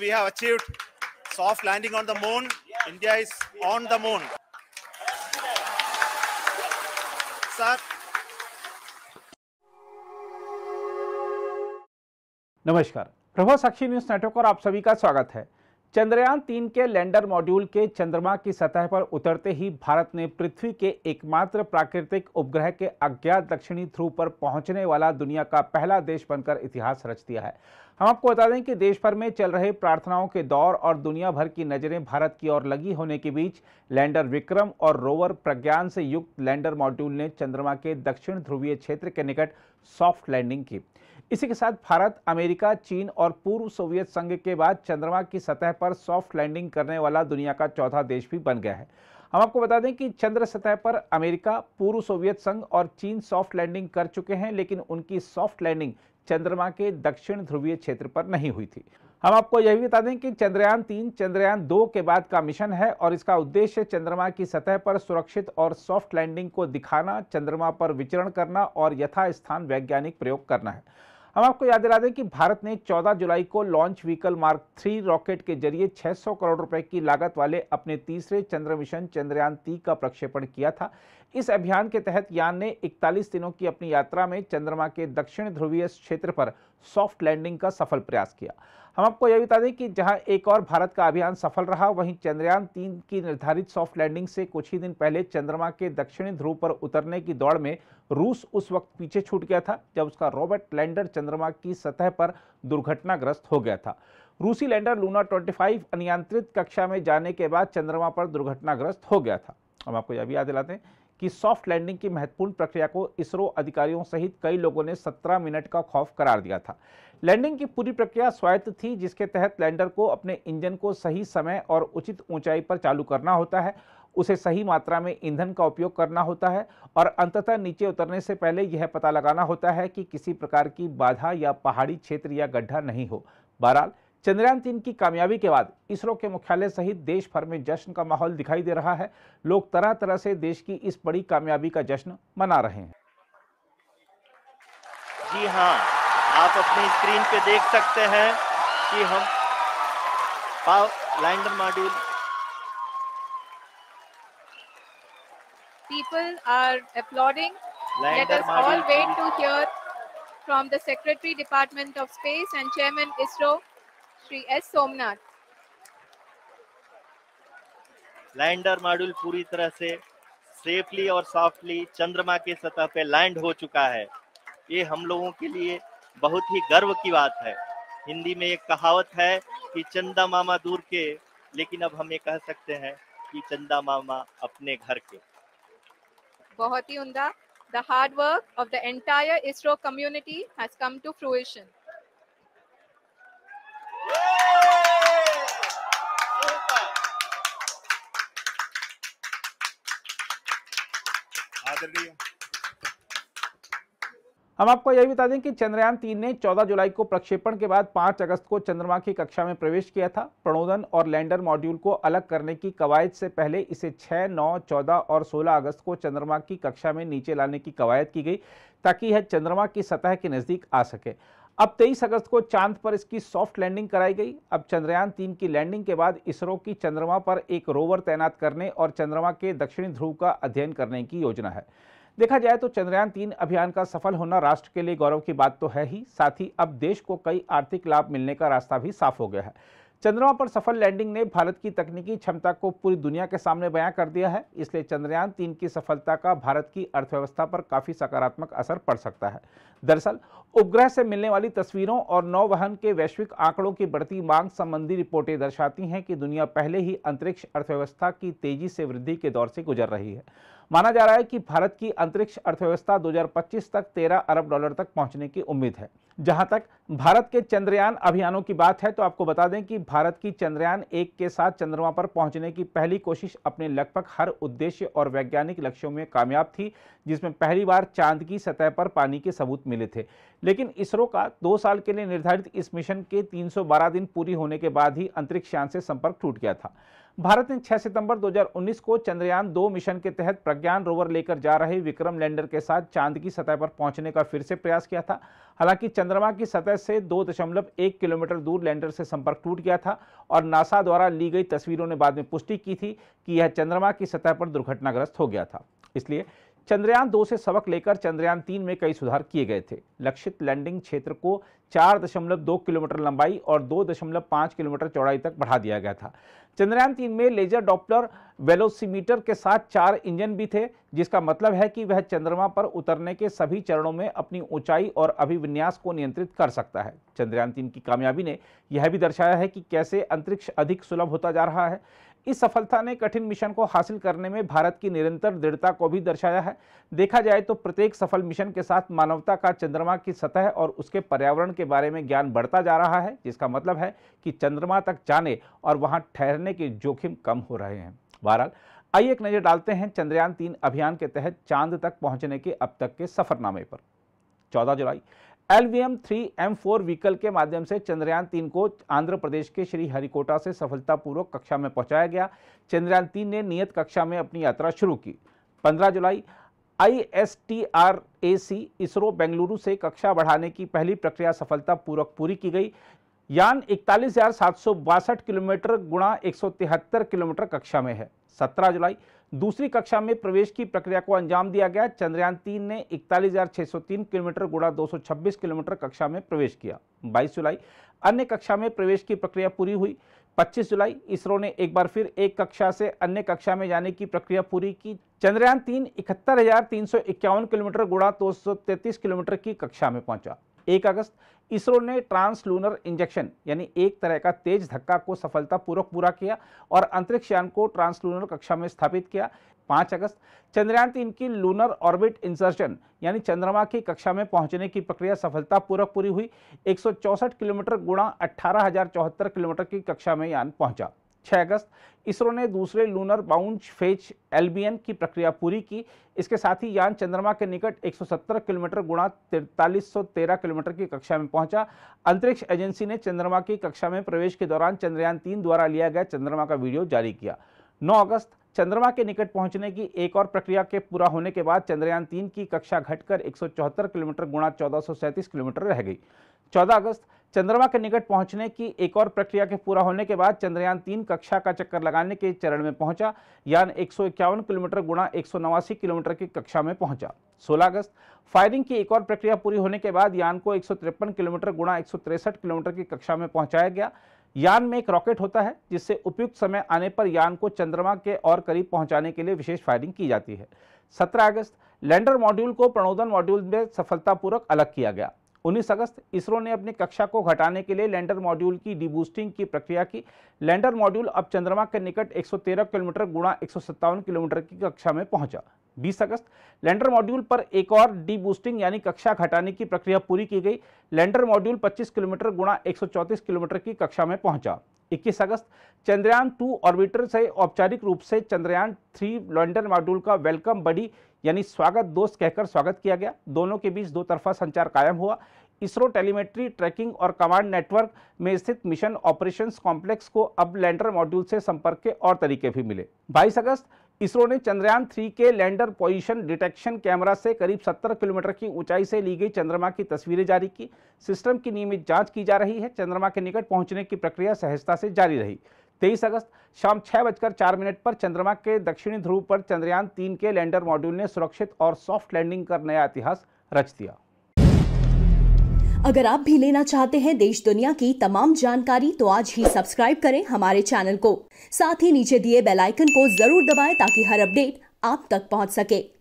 We have achieved soft landing on the moon. India is on the moon. Sir. नमस्कार प्रभा साक्षी news network और आप सभी का स्वागत है चंद्रयान तीन के लैंडर मॉड्यूल के चंद्रमा की सतह पर उतरते ही भारत ने पृथ्वी के एकमात्र प्राकृतिक उपग्रह के अज्ञात दक्षिणी ध्रुव पर पहुंचने वाला दुनिया का पहला देश बनकर इतिहास रच दिया है हम आपको बता दें कि देश भर में चल रहे प्रार्थनाओं के दौर और दुनिया भर की नज़रें भारत की ओर लगी होने के बीच लैंडर विक्रम और रोवर प्रज्ञान से युक्त लैंडर मॉड्यूल ने चंद्रमा के दक्षिण ध्रुवीय क्षेत्र के निकट सॉफ्ट लैंडिंग की इसी के साथ भारत अमेरिका चीन और पूर्व सोवियत संघ के बाद चंद्रमा की सतह पर सॉफ्ट लैंडिंग करने वाला दुनिया का चौथा देश भी बन गया है हम आपको बता दें कि चंद्र सतह पर अमेरिका पूर्व सोवियत संघ और चीन सॉफ्ट लैंडिंग कर चुके हैं लेकिन उनकी सॉफ्ट लैंडिंग चंद्रमा के दक्षिण ध्रुवीय क्षेत्र पर नहीं हुई थी हम आपको यह भी बता दें कि चंद्रयान तीन चंद्रयान दो के बाद का मिशन है और इसका उद्देश्य चंद्रमा की सतह पर सुरक्षित और सॉफ्ट लैंडिंग को दिखाना चंद्रमा पर विचरण करना और यथास्थान वैज्ञानिक प्रयोग करना है हम आपको याद दिला दें कि भारत ने 14 जुलाई को launch vehicle mark three rocket के जरिए 600 करोड़ रुपए की लागत वाले अपने तीसरे चंद्र मिशन चंद्रयान ती का प्रक्षेपण किया था इस अभियान के तहत यान ने 41 दिनों की अपनी यात्रा में चंद्रमा के दक्षिण ध्रुवीय क्षेत्र पर सॉफ्ट लैंडिंग का सफल प्रयास किया हम आपको यह बता दें कि जहां एक और भारत का अभियान सफल रहा वहीं चंद्रयान तीन की निर्धारित सॉफ्ट लैंडिंग से कुछ ही दिन पहले चंद्रमा के दक्षिणी ध्रुव पर उतरने की दौड़ में रूस उस वक्त पीछे छूट गया था जब उसका रॉबर्ट लैंडर चंद्रमा की सतह पर दुर्घटनाग्रस्त हो गया था रूसी लैंडर लूना 25 अनियंत्रित कक्षा में जाने के बाद चंद्रमा पर दुर्घटनाग्रस्त हो गया था हम आपको यह भी याद दिलाते हैं कि सॉफ्ट लैंडिंग की महत्वपूर्ण प्रक्रिया को इसरो अधिकारियों सहित कई लोगों ने 17 मिनट का खौफ करार दिया था लैंडिंग की पूरी प्रक्रिया स्वायत्त थी जिसके तहत लैंडर को अपने इंजन को सही समय और उचित ऊंचाई पर चालू करना होता है उसे सही मात्रा में ईंधन का उपयोग करना होता है और अंततः नीचे उतरने से पहले यह पता लगाना होता है कि किसी प्रकार की बाधा या पहाड़ी क्षेत्र या गड्ढा नहीं हो बहरहाल चंद्रयान तीन की कामयाबी के बाद इसरो के मुख्यालय सहित देश भर में जश्न का माहौल दिखाई दे रहा है लोग तरह तरह से देश की इस बड़ी कामयाबी का जश्न मना रहे हैं जी हाँ आप अपनी स्क्रीन पे देख सकते हैं कि हम lander module People are applauding. Let us all wait to hear from the Secretary Department of Space and Chairman ISRO, Sri S. Somnath. Lander module पूरी तरह से सेफली और सॉफ्टली चंद्रमा के सतह पे लैंड हो चुका है ये हम लोगों के लिए बहुत ही गर्व की बात है हिंदी में एक कहावत है कि चंदा मामा दूर के लेकिन अब हम ये कह सकते हैं कि चंदा मामा अपने घर के बहुत ही the hard work of the entire ISRO community has come to fruition. हम आपको यह बता दें कि चंद्रयान तीन ने 14 जुलाई को प्रक्षेपण के बाद 5 अगस्त को चंद्रमा की कक्षा में प्रवेश किया था प्रणोदन और लैंडर मॉड्यूल को अलग करने की कवायद से पहले इसे 6, 9, 14 और 16 अगस्त को चंद्रमा की कक्षा में नीचे लाने की कवायद की गई ताकि यह चंद्रमा की सतह के नज़दीक आ सके अब 23 अगस्त को चांद पर इसकी सॉफ्ट लैंडिंग कराई गई अब चंद्रयान तीन की लैंडिंग के बाद इसरो की चंद्रमा पर एक रोवर तैनात करने और चंद्रमा के दक्षिणी ध्रुव का अध्ययन करने की योजना है देखा जाए तो चंद्रयान तीन अभियान का सफल होना राष्ट्र के लिए गौरव की बात तो है ही साथ ही अब देश को कई आर्थिक लाभ मिलने का रास्ता भी साफ हो गया है चंद्रमा पर सफल लैंडिंग ने भारत की तकनीकी क्षमता को पूरी दुनिया के सामने बयां कर दिया है इसलिए चंद्रयान तीन की सफलता का भारत की अर्थव्यवस्था पर काफ़ी सकारात्मक असर पड़ सकता है दरअसल उपग्रह से मिलने वाली तस्वीरों और नौवहन के वैश्विक आंकड़ों की बढ़ती मांग संबंधी रिपोर्टें दर्शाती हैं कि दुनिया पहले ही अंतरिक्ष अर्थव्यवस्था की तेजी से वृद्धि के दौर से गुजर रही है माना जा रहा है कि भारत की अंतरिक्ष अर्थव्यवस्था 2025 तक 13 अरब डॉलर तक पहुंचने की उम्मीद है जहां तक भारत के चंद्रयान अभियानों की बात है तो आपको बता दें कि भारत की चंद्रयान एक के साथ चंद्रमा पर पहुंचने की पहली कोशिश अपने लगभग हर उद्देश्य और वैज्ञानिक लक्ष्यों में कामयाब थी जिसमें पहली बार चांद की सतह पर पानी के सबूत मिले मिले थे लेकिन इसरो का दो साल के लिए निर्धारित इस मिशन के 312 दिन पूरी होने के बाद ही अंतरिक्ष यान से संपर्क टूट गया था भारत ने 6 सितंबर 2019 को चंद्रयान दो मिशन के तहत प्रज्ञान रोवर लेकर जा रहे विक्रम लैंडर के साथ चांद की सतह पर पहुंचने का फिर से प्रयास किया था हालांकि चंद्रमा की सतह से 2.1 किलोमीटर दूर लैंडर से संपर्क टूट गया था और नासा द्वारा ली गई तस्वीरों ने बाद में पुष्टि की थी कि यह चंद्रमा की सतह पर दुर्घटनाग्रस्त हो गया था इसलिए चंद्रयान दो से सबक लेकर चंद्रयान तीन में कई सुधार किए गए थे लक्षित लैंडिंग क्षेत्र को 4.2 किलोमीटर लंबाई और 2.5 किलोमीटर चौड़ाई तक बढ़ा दिया गया था चंद्रयान तीन में लेजर डॉपलर वेलोसीमीटर के साथ चार इंजन भी थे जिसका मतलब है कि वह चंद्रमा पर उतरने के सभी चरणों में अपनी ऊंचाई और अभिविन्यास को नियंत्रित कर सकता है चंद्रयान तीन की कामयाबी ने यह भी दर्शाया है कि कैसे अंतरिक्ष अधिक सुलभ होता जा रहा है इस सफलता ने कठिन मिशन को हासिल करने में भारत की निरंतर दृढ़ता को भी दर्शाया है देखा जाए तो प्रत्येक सफल मिशन के साथ मानवता का चंद्रमा की सतह और उसके पर्यावरण के बारे में ज्ञान बढ़ता जा रहा है जिसका मतलब है कि चंद्रमा तक जाने और वहां ठहरने के जोखिम कम हो रहे हैं बहरहाल आइए एक नज़र डालते हैं चंद्रयान तीन अभियान के तहत चांद तक पहुंचने के अब तक के सफरनामे पर चौदह जुलाई L V M three M four vehicle के माध्यम से चंद्रयान तीन को आंध्र प्रदेश के श्री हरिकोटा से सफलतापूर्वक कक्षा में पहुंचाया गया चंद्रयान तीन ने नियत कक्षा में अपनी यात्रा शुरू की 15 जुलाई I S T R A C ISRO Bengaluru से कक्षा बढ़ाने की पहली प्रक्रिया सफलतापूर्वक पूरी की गई यान इकतालीस किलोमीटर गुणा एक किलोमीटर कक्षा में है 17 जुलाई दूसरी कक्षा में प्रवेश की प्रक्रिया को अंजाम दिया गया चंद्रयान तीन ने इकतालीस किलोमीटर गुणा 226 किलोमीटर कक्षा में प्रवेश किया 22 जुलाई अन्य कक्षा में प्रवेश की प्रक्रिया पूरी हुई 25 जुलाई इसरो ने एक बार फिर एक कक्षा से अन्य कक्षा में जाने की प्रक्रिया पूरी की चंद्रयान तीन इकहत्तर किलोमीटर गुणा दो किलोमीटर की कक्षा में पहुंचा एक अगस्त इसरो ने ट्रांसलूनर इंजेक्शन यानी एक तरह का तेज धक्का को सफलतापूर्वक पूरा किया और अंतरिक्ष यान को ट्रांसलूनर कक्षा में स्थापित किया पाँच अगस्त चंद्रयान तीन की लूनर ऑर्बिट इंसर्शन यानी चंद्रमा की कक्षा में पहुंचने की प्रक्रिया सफलतापूर्वक पूरी हुई एक किलोमीटर गुणा अट्ठारह किलोमीटर की कक्षा में यान पहुंचा छह अगस्त इसरो ने दूसरे लूनर बाउंड फेज एलबीएन की प्रक्रिया पूरी की इसके साथ ही यान चंद्रमा के निकट 170 किलोमीटर गुणा तिरतालीस किलोमीटर की कक्षा में पहुंचा अंतरिक्ष एजेंसी ने चंद्रमा की कक्षा में प्रवेश के दौरान चंद्रयान तीन द्वारा लिया गया चंद्रमा का वीडियो जारी किया नौ अगस्त चंद्रमा के निकट पहुंचने की एक और प्रक्रिया के पूरा होने के बाद चंद्रयान तीन की कक्षा घटकर एक किलोमीटर गुणा चौदह किलोमीटर रह गई चौदह अगस्त चंद्रमा के निकट पहुंचने की एक और प्रक्रिया के पूरा होने के बाद चंद्रयान तीन कक्षा का चक्कर लगाने के चरण में पहुंचा यान एक किलोमीटर गुणा एक किलोमीटर की कक्षा में पहुंचा 16 अगस्त फायरिंग की एक और प्रक्रिया पूरी होने के बाद यान को एक किलोमीटर गुणा एक किलोमीटर की कक्षा में पहुंचाया गया यान में एक रॉकेट होता है जिससे उपयुक्त समय आने पर यान को चंद्रमा के और करीब पहुंचाने के लिए विशेष फायरिंग की जाती है सत्रह अगस्त लैंडर मॉड्यूल को प्रणोदन मॉड्यूल में सफलतापूर्वक अलग किया गया 19 अगस्त इसरो ने अपनी कक्षा को घटाने के लिए लैंडर मॉड्यूल की डिबूस्टिंग की प्रक्रिया की लैंडर मॉड्यूल अब चंद्रमा के निकट 113 किलोमीटर गुणा एक किलोमीटर की कक्षा में पहुंचा 20 अगस्त लैंडर मॉड्यूल पर एक और डिबूस्टिंग यानी कक्षा घटाने की प्रक्रिया पूरी की गई लैंडर मॉड्यूल 25 किलोमीटर गुणा 134 किलोमीटर की कक्षा में पहुंचा 21 अगस्त चंद्रयान टू ऑर्बिटर से औपचारिक रूप से चंद्रयान थ्री लैंडर मॉड्यूल का वेलकम बडी यानी स्वागत दोस्त कहकर स्वागत किया गया दोनों के बीच दो तरफा संचार कायम हुआ इसरो टेलीमेट्री ट्रैकिंग और कमांड नेटवर्क में स्थित मिशन ऑपरेशंस कॉम्प्लेक्स को अब लैंडर मॉड्यूल से संपर्क के और तरीके भी मिले 22 अगस्त इसरो ने चंद्रयान थ्री के लैंडर पोजीशन डिटेक्शन कैमरा से करीब 70 किलोमीटर की ऊंचाई से ली गई चंद्रमा की तस्वीरें जारी की सिस्टम की नियमित जांच की जा रही है चंद्रमा के निकट पहुंचने की प्रक्रिया सहजता से जारी रही तेईस अगस्त शाम छः बजकर चार मिनट पर चंद्रमा के दक्षिणी ध्रुव पर चंद्रयान तीन के लैंडर मॉड्यूल ने सुरक्षित और सॉफ्ट लैंडिंग कर नया इतिहास रच दिया अगर आप भी लेना चाहते हैं देश दुनिया की तमाम जानकारी तो आज ही सब्सक्राइब करें हमारे चैनल को साथ ही नीचे दिए बेलाइकन को जरूर दबाए ताकि हर अपडेट आप तक पहुँच सके